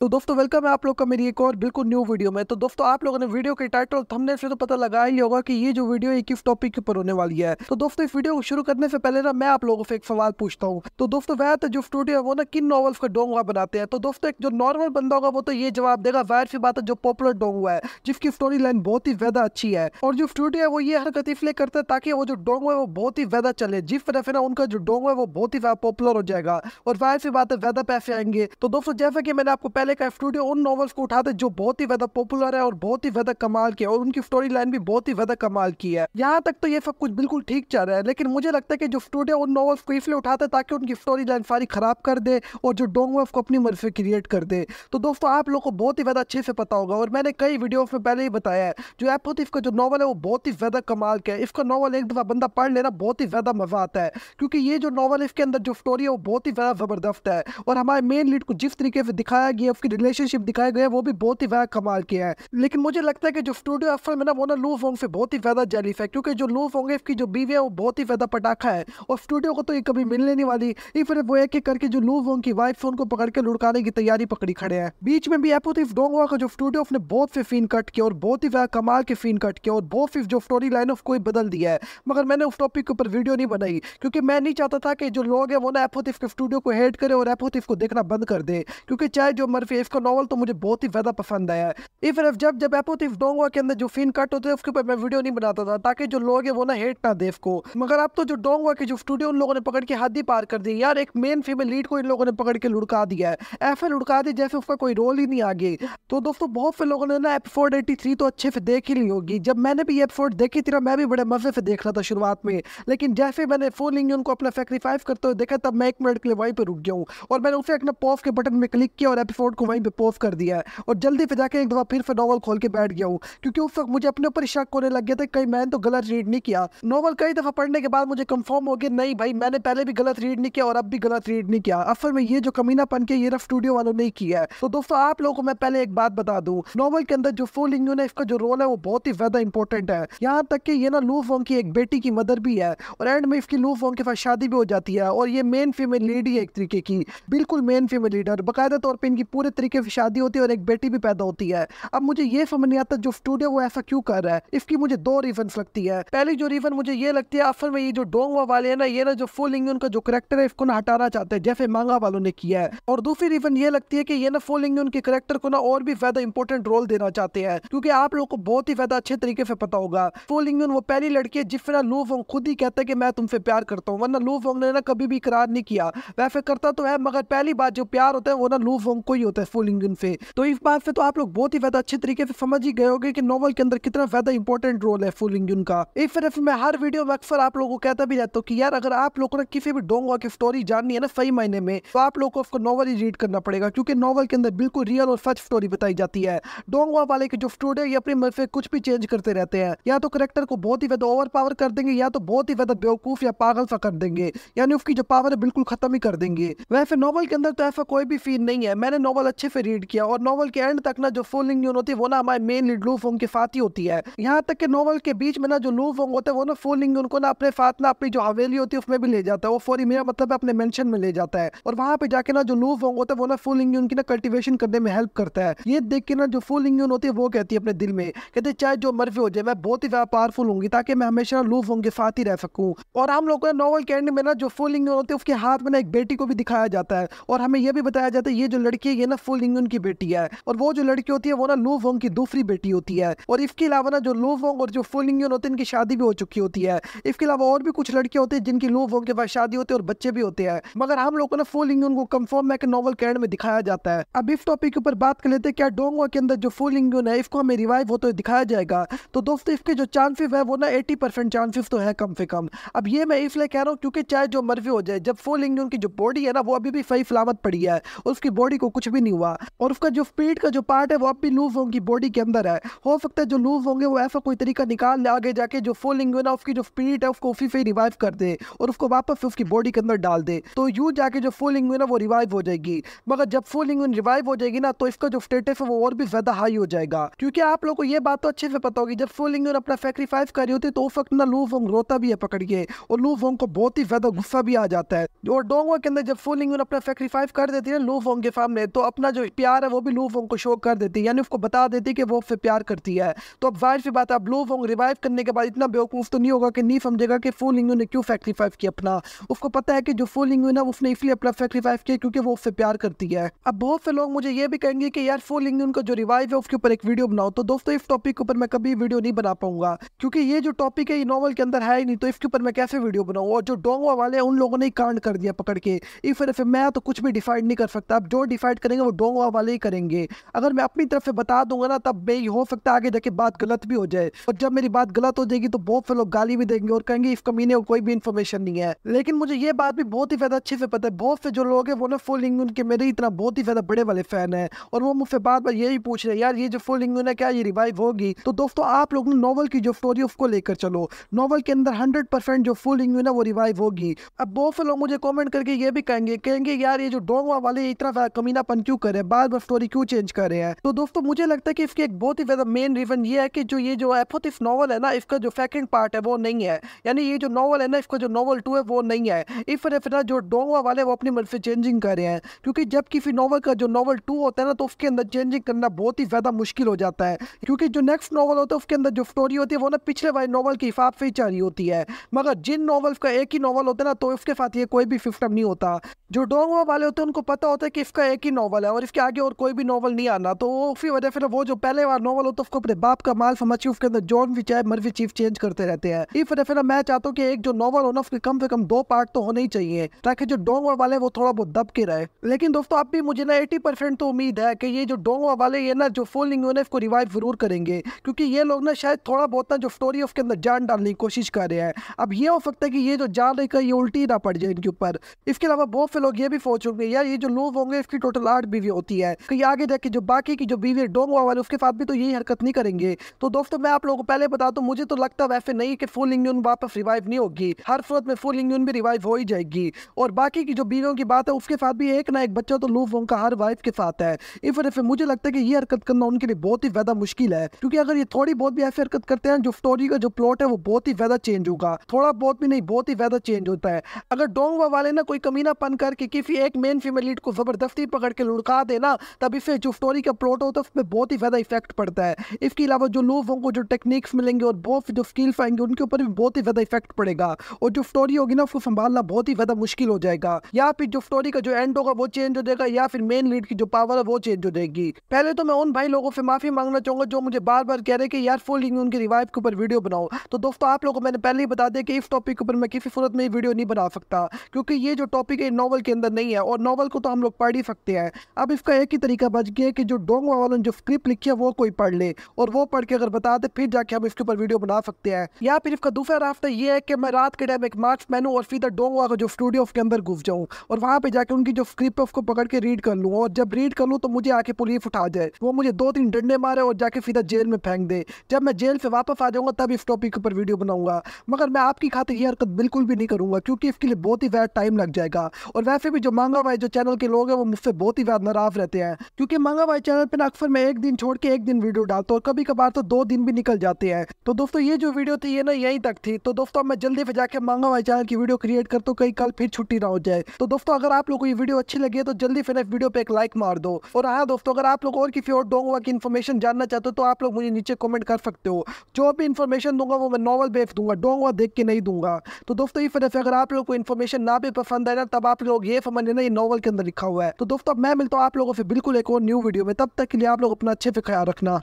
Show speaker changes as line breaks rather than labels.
तो दोस्तों वेलकम है आप लोग का मेरी एक और बिल्कुल न्यू वीडियो में तो दोस्तों आप लोगों ने वीडियो के टाइटल थमने थंबनेल से तो पता लगा ही होगा कि ये जो वीडियो है किस टॉपिक के ऊपर होने वाली है तो दोस्तों इस वीडियो को शुरू करने से पहले ना मैं आप लोगों से एक सवाल पूछता हूँ तो दोस्तों वह तो जो स्टूडियो है वो ना किन नॉवल्स का डोंगवा बनाते हैं तो दोस्तों एक जो नॉर्मल बंदा होगा वो तो ये जवाब देगा जाहिर सी बात है जो पॉपुलर डोंगवा है जिसकी स्टोरी लाइन बहुत ही ज्यादा अच्छी है और जो स्टूडियो है वो ये हरकत इसलिए करता है ताकि वो जो डोंगवा है वो बहुत ही ज्यादा चले जिस वजह से ना उनका जो डोंगवा है वो बहुत ही ज्यादा पॉपुलर हो जाएगा और जाहिर सी बात है ज्यादा पैसे आएंगे तो दोस्तों जैसा कि मैंने आपको पहले का स्टूडियो उन नॉवल्स को उठाते जो बहुत ही ज्यादा पॉपुलर है और बहुत ही ज्यादा कमाल की है और उनकी स्टोरी लाइन भी बहुत ही ज्यादा कमाल की है यहाँ तक तो ये सब कुछ बिल्कुल ठीक चल रहा है लेकिन मुझे लगता है कि जो स्टूडियो उन नॉवल्स को इसलिए उठाते ताकि उनकी स्टोरी लाइन सारी खराब कर दे और जो डोंग को अपनी मर्जी क्रिएट कर दे तो दोस्तों आप लोग को बहुत ही ज़्यादा अच्छे से पता होगा और मैंने कई वीडियो में पहले ही बताया है जो एपोथिफ का जो नॉवल है वो बहुत ही ज़्यादा कमाल का है इसका नॉवल एक दफ़ा बंदा पढ़ लेना बहुत ही ज़्यादा मज़ा आता है क्योंकि ये जो नॉवल इसके अंदर जो स्टोरी है वो बहुत ही ज़्यादा ज़बरदस्त है और हमारे मेन लीड को जिस तरीके से दिखाया गया तरफ की रिलेशनशिप दिखाए गए वो भी बहुत ही वह कमाल किया है लेकिन मुझे लगता है कि जो स्टूडियो एफ फिल्म है ना वो ना लू फोंग से बहुत ही ज्यादा जेलिफ है क्योंकि जो लू फोंग की जो बीवी है वो बहुत ही ज्यादा पटाखा है और स्टूडियो को तो ये कभी मिलने नहीं वाली ये फिर वो एक एक करके जो लू फोंग की वाइफ फोन को पकड़ के लुड़काने की तैयारी पकड़ी खड़े हैं बीच में भी एपोथिफ डोंगवा का जो स्टूडियो ने बहुत से फीन कट किया और बहुत ही वह कमाल के फीन कट किया और बहुत ही जो स्टोरी लाइन ऑफ कोई बदल दिया है मगर मैंने उस टॉपिक के ऊपर वीडियो नहीं बनाई क्योंकि मैं नहीं चाहता था कि जो लोग हैं वो ना एपोथिफ के स्टूडियो को हेट करे और एपोथिफ को देखना बंद कर दे क्योंकि चाहे जो मर इंटरफेस का नॉवल तो मुझे बहुत ही ज़्यादा पसंद आया इफ एफ जब जब एपो एपोतिफ डोंगवा के अंदर जो सीन कट होते हैं उसके ऊपर मैं वीडियो नहीं बनाता था ताकि जो लोग हैं वो ना हेट ना दे इसको मगर अब तो जो डोंगवा के जो स्टूडियो उन लोगों ने पकड़ के हद ही पार कर दी यार एक मेन फीमेल लीड को इन लोगों ने पकड़ के लुड़का दिया है ऐसे लुड़का दी जैसे उसका कोई रोल ही नहीं आगे तो दोस्तों बहुत से लोगों ने ना एपिसोड एट्टी तो अच्छे से देख ही ली होगी जब मैंने भी ये एपिसोड देखी थी ना मैं भी बड़े मजे से देख रहा था शुरुआत में लेकिन जैसे मैंने फोन इंजन को अपना सेक्रीफाइस करते हुए देखा तब मैं एक मिनट के लिए वहीं पर रुक गया हूँ और मैंने उसे अपना पॉफ के बटन में क्लिक किया और एपिसोड को वहीं पर पोज कर दिया है और जल्दी फिर जाकर एक दफ़ा फिर से नावल खोल के बैठ गया हूँ क्योंकि उस वक्त मुझे अपने ऊपर शक होने लग गया था कहीं मैंने तो गलत रीड नहीं किया नॉवल कई दफ़ा पढ़ने के बाद मुझे कंफर्म हो गया नहीं भाई मैंने पहले भी गलत रीड नहीं किया और अब भी गलत रीड नहीं किया असल में ये जो कमीना पन के ये रफ स्टूडियो वालों ने किया है तो दोस्तों आप लोगों को मैं पहले एक बात बता दूँ नॉवल के अंदर जो फूल इंगन है इसका जो रोल है वो बहुत ही ज़्यादा इंपॉर्टेंट है यहाँ तक कि ये ना लूफ वॉन्ग की एक बेटी की मदर भी है और एंड में इसकी लूफ वॉन्ग के साथ शादी भी हो जाती है और ये मेन फीमेल लीड ही है एक तरीके की बिल्कुल मेन फीमेल लीडर बाकायदा तौर पर इनकी पूरी पूरे तरीके से शादी होती है और एक बेटी भी पैदा होती है अब मुझे ये समझ नहीं आता जो स्टूडियो वो ऐसा क्यों कर रहा है इसकी मुझे दो रीजन लगती है पहली जो रीजन मुझे ये लगती है असल में ये जो डोंगवा वाले है ना ये ना जो फुल इंग्यून का जो करेक्टर है इसको ना हटाना चाहते हैं जैसे मांगा वालों ने किया है और दूसरी रीजन ये लगती है कि ये ना फुल इंग्यून के करेक्टर को ना और भी ज्यादा इंपॉर्टेंट रोल देना चाहते हैं क्योंकि आप लोग को बहुत ही ज्यादा अच्छे तरीके से पता होगा फुल इंग्यून वो पहली लड़की है जिसना लू वोंग खुद ही कहता है कि मैं तुमसे प्यार करता हूँ वरना लू वोंग ने ना कभी भी इकरार नहीं किया वैसे करता तो है मगर पहली बात जो प्यार होता है वो ना लू वोंग को ही होता है फूलिंग इन फे तो इस बात से तो आप लोग बहुत ही ज्यादा अच्छे तरीके से समझ ही गए होंगे कि नॉवल के अंदर कितना ज्यादा इंपॉर्टेंट रोल है फूलिंग इन का इस फिर मैं हर वीडियो में अक्सर आप लोगों को कहता भी रहता हूँ कि यार अगर आप लोगों ने किसी भी डोंगवा की स्टोरी जाननी है ना सही मायने में तो आप लोग को उसको नॉवल ही रीड करना पड़ेगा क्योंकि नॉवल के अंदर बिल्कुल रियल और सच स्टोरी बताई जाती है डोंगवा वाले के जो स्टोरी है ये अपनी मर्जी कुछ भी चेंज करते रहते हैं या तो करेक्टर को बहुत ही ज्यादा ओवर पावर कर देंगे या तो बहुत ही ज्यादा बेवकूफ या पागल सा कर देंगे यानी उसकी जो पावर है बिल्कुल खत्म ही कर देंगे वैसे नॉवल के अंदर तो ऐसा कोई भी फील नहीं है मैंने नॉवल नावल अच्छे से रीड किया और नॉवल के एंड तक ना जो फुल लिंग यून होती है वो ना हमारे मेन लीड लू फोंग के साथ ही होती है यहाँ तक कि नॉवल के बीच में ना जो लू फोंग होता है वो ना फुल लिंग को ना अपने साथ ना अपनी जो हवेली होती है उसमें भी ले जाता है वो फोरी मेरा मतलब अपने मेंशन में ले जाता है और वहाँ पे जाके ना जो लू फोंग होता है वो ना फुल लिंग यून की ना कल्टिवेशन करने में हेल्प करता है ये देख के ना जो फुल लिंग यून होती है वो कहती है अपने दिल में कहते चाहे जो मर्जी हो जाए मैं बहुत ही ज्यादा पावरफुल हूँ ताकि मैं हमेशा लू फोंग के साथ ही रह सकूँ और हम लोगों ने नॉवल के एंड में ना जो फुल लिंग यून होती है उसके हाथ में ना एक बेटी को भी दिखाया जाता है और हमें यह भी बताया जाता है ये जो लड़की है ये ना ना फुल इंगन की बेटी है और वो जो लड़की होती है वो ना लू वोंग की दूसरी बेटी होती है और इसके अलावा ना जो लू वोंग और जो फुल इंगन होते हैं इनकी शादी भी हो चुकी होती है इसके अलावा और भी कुछ लड़के होते हैं जिनकी लू वोंग के पास शादी होती है और बच्चे भी होते हैं मगर हम लोगों ने फुल इंगन को कंफर्म है कि नॉवल कैंड में दिखाया जाता है अब इस टॉपिक के ऊपर बात कर लेते हैं क्या डोंगवा के अंदर जो फुल इंगन है इसको हमें रिवाइव होते हुए दिखाया जाएगा तो दोस्तों इसके जो चांसेस है वो ना एटी परसेंट चांसेस तो है कम से कम अब ये मैं इसलिए कह रहा हूँ क्योंकि चाहे जो मर्जी हो जाए जब फुल इंगन की जो बॉडी है ना वो अभी भी सही सलामत पड़ी है उसकी बॉडी को कुछ भी नहीं हुआ और उसका जो पेट का जो पार्ट है वो अब भी लूज होंगी बॉडी के अंदर है हो सकता है जो लूज होंगे वो ऐसा कोई तरीका निकाल ले आगे जाके जो फुल इंग्वेना उसकी जो स्पिरिट है उसको उसी से रिवाइव कर दे और उसको वापस उसकी बॉडी के अंदर डाल दे तो यूँ जाके जो फुल इंग्वेन वो रिवाइव हो जाएगी मगर जब फुल इंग्वेन रिवाइव हो जाएगी ना तो इसका जो स्टेटस है वो और भी ज्यादा हाई हो जाएगा क्योंकि आप लोग को ये बात तो अच्छे से पता होगी जब फुल इंग्वेन अपना सेक्रीफाइस कर रही होती तो उस वक्त ना लू फोंग रोता भी है पकड़िए और लू फोंग को बहुत ही ज्यादा गुस्सा भी आ जाता है और डोंगो के अंदर जब फुल इंग्वेन अपना सेक्रीफाइस कर देती है लू फोंग के सामने तो अपना जो प्यार है वो भी लू फोंग को शो कर देती है यानी उसको बता देती है कि वो फिर प्यार करती है तो अब जाहिर सी बात है अब लू फोंग रिवाइव करने के बाद इतना बेवकूफ़ तो नहीं होगा कि नहीं समझेगा कि फूल इंगू ने क्यों फैक्ट्री फाइव किया अपना उसको पता है कि जो फूल इंगू ना उसने इसलिए अपना फैक्ट्री फाइव किया क्योंकि वो उससे प्यार करती है अब बहुत से लोग मुझे ये भी कहेंगे कि यार फूल इंगू का जो रिवाइव है उसके ऊपर एक वीडियो बनाओ तो दोस्तों इस टॉपिक के ऊपर मैं कभी वीडियो नहीं बना पाऊंगा क्योंकि ये जो टॉपिक है ये नॉवल के अंदर है ही नहीं तो इसके ऊपर मैं कैसे वीडियो बनाऊँ और जो डोंगवा वाले हैं उन लोगों ने कांड कर दिया पकड़ के इस वजह से मैं तो कुछ भी डिफाइड नहीं कर सकता अब जो डिफाइड करें करेंगे वो डोंगवा वाले ही करेंगे अगर मैं अपनी तरफ से बता दूंगा ना तब मैं हो सकता है आगे जाके बात गलत भी हो जाए और जब मेरी बात गलत हो जाएगी तो बहुत से लोग गाली भी देंगे और कहेंगे इस कमीने को कोई भी इन्फॉर्मेशन नहीं है लेकिन मुझे ये बात भी बहुत ही ज्यादा अच्छे से पता है बहुत से जो लोग हैं वो ना फुल इंगन के मेरे इतना बहुत ही ज्यादा बड़े वाले फैन है और वो मुझसे बार बार यही पूछ रहे हैं यार ये जो फुल इंगन है क्या ये रिवाइव होगी तो दोस्तों आप लोग नॉवल की जो स्टोरी उसको लेकर चलो नॉवल के अंदर हंड्रेड परसेंट जो फुल इंगन है वो रिवाइव होगी अब बहुत से लोग मुझे कॉमेंट करके ये भी कहेंगे कहेंगे यार ये जो डोंगवा वाले इतना कमीनापन क्यों कर रहे हैं बार बार स्टोरी क्यों चेंज कर रहे हैं तो दोस्तों मुझे लगता है कि इसके एक बहुत ही ज्यादा मेन रीजन ये है कि जो ये जो एपोथिफ तो नॉवल है ना इसका जो सेकंड पार्ट है वो नहीं है यानी ये जो नॉवल है ना इसका जो नॉवल टू है वो नहीं है इस वजह से ना जो डोंगवा वाले वो अपनी मर्जी चेंजिंग कर रहे हैं क्योंकि जब किसी नॉवल का जो नॉवल टू होता है ना तो उसके अंदर चेंजिंग करना बहुत ही ज़्यादा मुश्किल हो जाता है क्योंकि जो नेक्स्ट नॉवल होता है उसके अंदर जो स्टोरी होती है वो ना पिछले वाले नॉवल के हिसाब से ही चल रही होती है मगर जिन नॉवल का एक ही नॉवल होता है ना तो उसके साथ ये कोई भी सिस्टम नहीं होता जो डोंगवा वाले होते हैं उनको पता होता है कि इसका एक ही नॉवल नावल है और इसके आगे और कोई भी नावल नहीं आना तो उसकी वजह से वो जो पहले बार नावल होता तो उसको अपने बाप का माल समझ के उसके अंदर जॉन भी चाहे मर्जी चीफ चेंज करते रहते हैं इस वजह से मैं चाहता हूँ कि एक जो नावल हो ना उसके कम से कम दो पार्ट तो होने ही चाहिए ताकि जो डोंगोर वाले वो थोड़ा बहुत दब के रहे लेकिन दोस्तों अब भी मुझे ना एटी परसेंट तो उम्मीद है कि ये जो डोंगोर वाले ये ना जो फुल इंग्लैंड को रिवाइव जरूर करेंगे क्योंकि ये लोग ना शायद थोड़ा बहुत ना जो स्टोरी उसके अंदर जान डालने की कोशिश कर रहे हैं अब ये हो सकता है कि ये जो जान रही ये उल्टी ना पड़ जाए इनके ऊपर इसके अलावा बहुत से लोग ये भी सोच होंगे यार ये जो लोग होंगे इसकी टोटल आठ स्मार्ट बिहेवियर होती है कि आगे जाके जो बाकी की जो बीवी डोम हुआ वाले उसके साथ भी तो यही हरकत नहीं करेंगे तो दोस्तों मैं आप लोगों को पहले बता दू मुझे तो लगता वैसे नहीं कि फुल इंग्यून वापस रिवाइव नहीं होगी हर सूरत में फुल इंग्यून भी रिवाइव हो ही जाएगी और बाकी की जो बीवियों की बात है उसके साथ भी एक ना एक बच्चा तो लूफ उनका हर वाइफ के साथ है इस वजह से मुझे लगता है कि ये हरकत करना उनके लिए बहुत ही ज़्यादा मुश्किल है क्योंकि अगर ये थोड़ी बहुत भी ऐसी हरकत करते हैं जो स्टोरी का जो प्लॉट है वो बहुत ही ज़्यादा चेंज होगा थोड़ा बहुत भी नहीं बहुत ही ज़्यादा चेंज होता है अगर डोंगवा वाले ना कोई कमीना पन करके किसी एक मेन फीमेल लीड को ज़बरदस्ती पकड़ के लुढ़का देना तब इससे जो स्टोरी का प्लॉट होता है उसमें बहुत ही ज़्यादा इफेक्ट पड़ता है इसके अलावा जो लोगों को जो टेक्निक्स मिलेंगे और बहुत जो स्किल्स आएंगे उनके ऊपर भी बहुत ही ज़्यादा इफेक्ट पड़ेगा और जो स्टोरी होगी ना उसको संभालना बहुत ही ज़्यादा मुश्किल हो जाएगा या फिर जो स्टोरी का जो एंड होगा वो चेंज हो जाएगा या फिर मेन लीड की जो पावर है वो चेंज हो जाएगी पहले तो मैं उन भाई लोगों से माफ़ी मांगना चाहूँगा जो मुझे बार बार कह रहे कि यार फुल उनके रिवाइव के ऊपर वीडियो बनाओ तो दोस्तों आप लोगों को मैंने पहले ही बता दिया कि इस टॉपिक के ऊपर मैं किसी सूरत में वीडियो नहीं बना सकता क्योंकि ये जो टॉपिक है नॉवल के अंदर नहीं है और नॉवल को तो हम लोग पढ़ ही सकते हैं अब इसका एक ही तरीका बच गया कि जो डोंग वालों ने जो स्क्रिप्ट लिखी है वो कोई पढ़ ले और वो पढ़ के अगर बता दे फिर जाके हम इसके ऊपर वीडियो बना सकते हैं या फिर इसका दूसरा रास्ता ये है कि मैं रात के टाइम एक मास्क पहनूँ और सीधा डोंग का जो स्टूडियो उसके अंदर घुस जाऊँ और वहाँ पर जाकर उनकी जो स्क्रिप्ट है उसको पकड़ के रीड कर लूँ और जब रीड कर लूँ तो मुझे आके पुलिस उठा जाए वो मुझे दो तीन डंडे मारे और जाके सीधा जेल में फेंक दे जब मैं जेल से वापस आ जाऊँगा तब इस टॉपिक के ऊपर वीडियो बनाऊँगा मगर मैं आपकी खातिर ये हरकत बिल्कुल भी नहीं करूँगा क्योंकि इसके लिए बहुत ही ज़्यादा टाइम लग जाएगा और वैसे भी जो मांगा हुआ है जो चैनल के लोग हैं वो मुझसे बहुत ही बाद नाराज रहते हैं क्योंकि मंगा भाई चैनल पर अक्सर मैं एक दिन छोड़ के एक दिन वीडियो डालता हूँ कभी कभार तो दो दिन भी निकल जाते हैं तो दोस्तों ये जो वीडियो थी ये ना यहीं तक थी तो दोस्तों अब मैं जल्दी पे जाकर मंगा भाई चैनल की वीडियो क्रिएट करता हूँ कहीं कल फिर छुट्टी ना हो जाए तो दोस्तों अगर आप लोग को ये वीडियो अच्छी लगी है तो जल्दी फिर इस वीडियो पे एक लाइक मार दो और हाँ दोस्तों अगर आप लोग और किसी और डोंगवा की इन्फॉर्मेशन जानना चाहते हो तो आप लोग मुझे नीचे कॉमेंट कर सकते हो जो भी इन्फॉर्मेशन दूंगा वो मैं नॉवल बेस दूंगा डोंगवा देख के नहीं दूंगा तो दोस्तों इस वजह से अगर आप लोग को इन्फॉर्मेशन ना भी पसंद आए ना तब आप लोग ये समझ लेना ये नॉवल के अंदर लिखा हुआ है तो दोस्तों मैं मिलता हूँ आप लोगों से बिल्कुल एक और न्यू वीडियो में तब तक के लिए आप लोग अपना अच्छे से ख्याल रखना